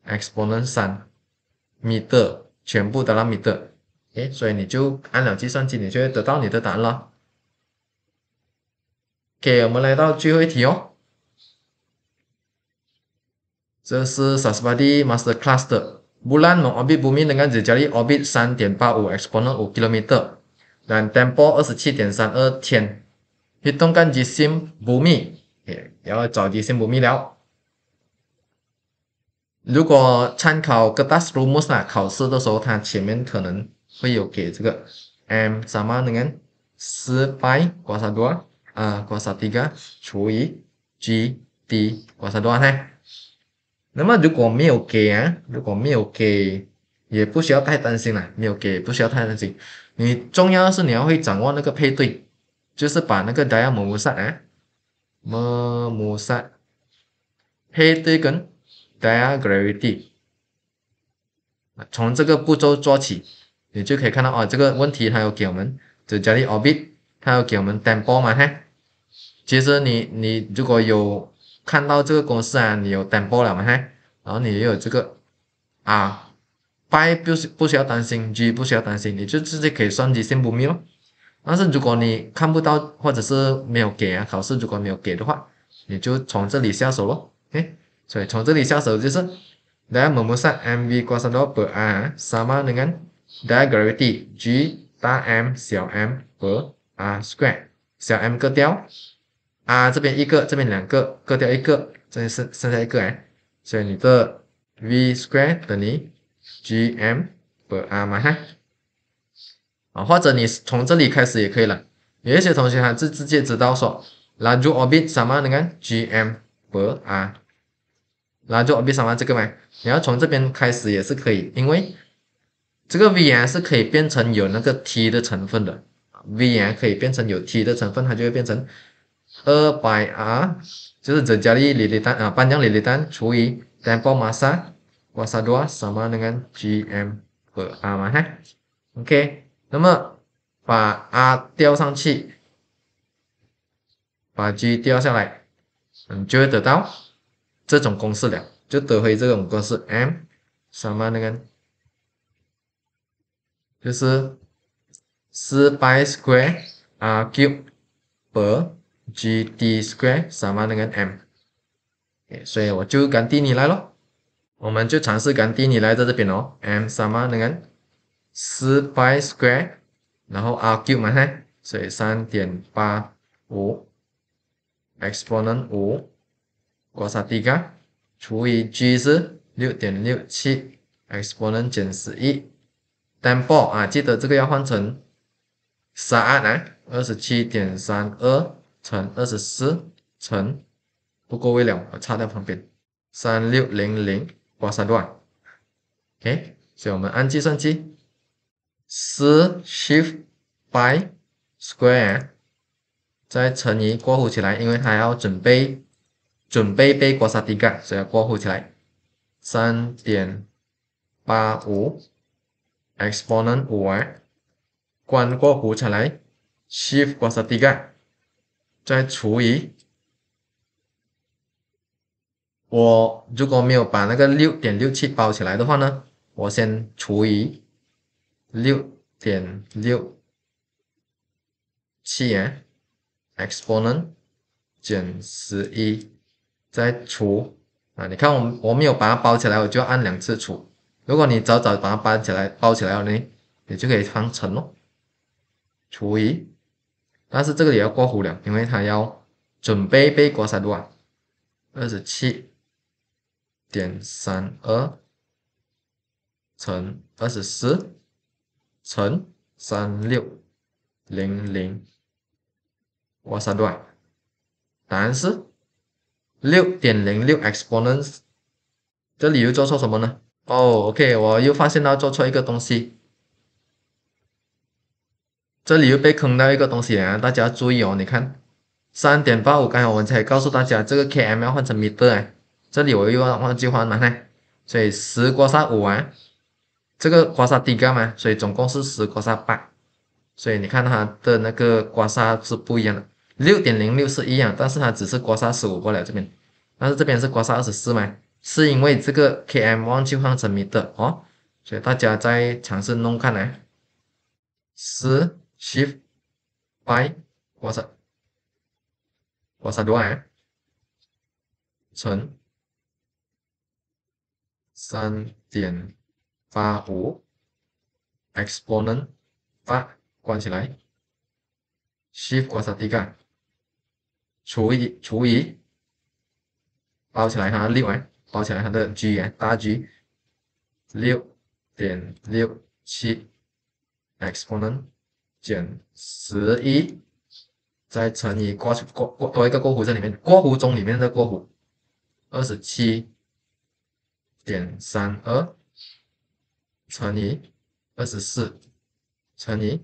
，exponent 三，meter 全部 meter，哎，所以你就按了计算机，你就会得到你的答案啦。k 我们来到最后一题哦，这是 s s 十 d 的 master c l u s t e r b u l a n mengorbit bumi dengan jarak orbit 3 i 5 a 点八 exponent 五 kilometer，dan tempo 27.32七点三二天。系动跟 g s 不密，也要找 g s 不密了。如果参考各大如莫斯那考试的时候，它前面可能会有给这个 m 什么那个十派多少多啊，刮少几个除以 g t 刮少多少呢？那么如果没有给啊，如果没有给，也不需要太担心了，没有给不需要太担心。你重要的是你要会掌握那个配对。就是把那个太阳木木塞哎，木木塞，配对跟太阳 gravity，从这个步骤做起，你就可以看到哦，这个问题它有给我们就 h e o r b i t 它有给我们 tempo 嘛嘿，其实你你如果有看到这个公式啊，你有 tempo 了嘛嘿，然后你也有这个啊 p h i 不不需要担心，g 不需要担心，你就直接可以算直不补秒。但是如果你看不到，或者是没有给啊，考试如果没有给的话，你就从这里下手喽。k 所以从这里下手就是，大家我们说，M V 平方除以 R 等于什么？等于大家 gravity G 大 M 小 m 除以 R 平方，小 m 割掉，R 这边一个，这边两个，割掉一个，这里剩剩下一个哎，所以你的 V s 平方等于 G M 除以 R 嘛哈。啊，或者你从这里开始也可以了。有一些同学他自直接知道说，那就二比什么？你看，g m r，那就二倍什么？这个嘛，你要从这边开始也是可以，因为这个 v r 是可以变成有那个 t 的成分的，v r 可以变成有 t 的成分，它就会变成二百 r，就是在加力里力丹啊，半径里力丹除以 tempo m a s a m a s g s a m 和 d g r 嘛哈，OK。那么把 R 调上去，把 G 调下来，你就会得到这种公式了，就得回这种公式 M，什么那个，就是四派 square R cube，G D square，什么那个 M，所以我就敢定你来咯，我们就尝试敢定你来在这边哦，M 什么那个。四派 square，然后 arc 嘛嘿，所以三点八五 exponent 五，括三 D 加除以 g 是六点六七 exponent 减十一，tempo 啊，记得这个要换成二呢，二十七点三二乘二十四乘不过为了我擦掉旁边三六零零括三段，OK，所以我们按计算器。四 shift by square，再乘以括弧起来，因为它要准备准备被刮痧底盖，所以要括弧起来三点八五 exponent f 关括弧起来 shift 刮痧底盖，再除以我如果没有把那个六点六七包起来的话呢，我先除以六点六七 e x p o n e n t 减十一再除啊！你看我我没有把它包起来，我就按两次除。如果你早早把它搬起来包起来了呢，你就可以方成喽。除以，但是这个也要过户了，因为它要准备被过多啊，二十七点三二乘二十四。乘三六零零，我算对，答案是六点零六 exponents。这里又做错什么呢？哦，OK，我又发现他做错一个东西，这里又被坑到一个东西，大家注意哦。你看，三点八五，刚才我才告诉大家这个 km 要换成 meter，哎，这里我又忘记换了呢，所以十国三五啊。这个刮痧低干嘛，所以总共是十刮痧百，所以你看它的那个刮痧是不一样的，六点零六是一样，但是它只是刮痧十五过来这边，但是这边是刮痧二十四嘛，是因为这个 KM 忘记换成米的哦，所以大家再尝试弄看来，十 shift y 刮痧，刮痧多少存乘三点。括弧，exponent，关起来，shift 关上第三除以除以，包起来哈六万，包起来它的 G 哎，大 G，六点六七，exponent 减十一，再乘以挂去挂多一个括弧在里面，括弧中里面的括弧，二十七点三二。乘以二十四，乘以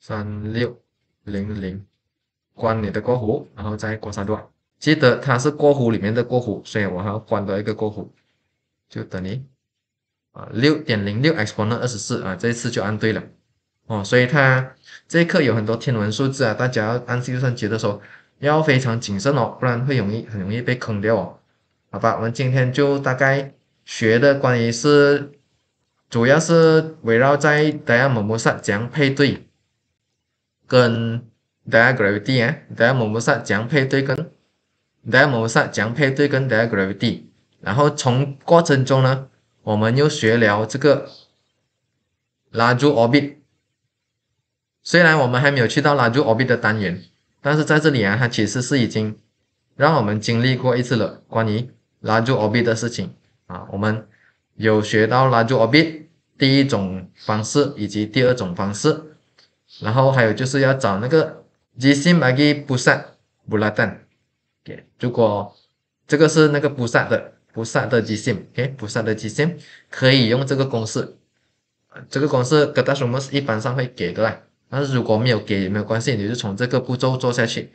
三六零零，关你的过户，然后再过三段，记得它是过户里面的过户，所以我还要关多一个过户。就等于啊六点零六 x 平方二十四啊，这一次就按对了，哦，所以它这一课有很多天文数字啊，大家要按计算题的时候要非常谨慎哦，不然会容易很容易被坑掉哦，好吧，我们今天就大概学的关于是。主要是围绕在太阳木木色将配对，跟太阳 gravity 啊，太阳木木色将配对跟太阳木木色将配对跟太阳 gravity，然后从过程中呢，我们又学了这个拉住 orbit。虽然我们还没有去到拉住 orbit 的单元，但是在这里啊，它其实是已经让我们经历过一次了关于拉住 orbit 的事情啊，我们有学到拉住 orbit。第一种方式以及第二种方式，然后还有就是要找那个极限，要去不散不拉断。给，如果这个是那个不散的不散的极限，哎，不散的极限可以用这个公式。这个公式跟大书是一般上会给的啦，但是如果没有给也没有关系，你就从这个步骤做下去。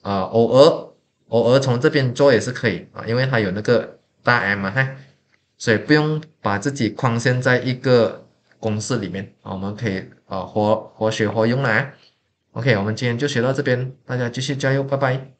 啊，偶尔偶尔从这边做也是可以啊，因为它有那个大 M 哈。所以不用把自己框限在一个公式里面啊，我们可以啊活活学活用了。OK，我们今天就学到这边，大家继续加油，拜拜。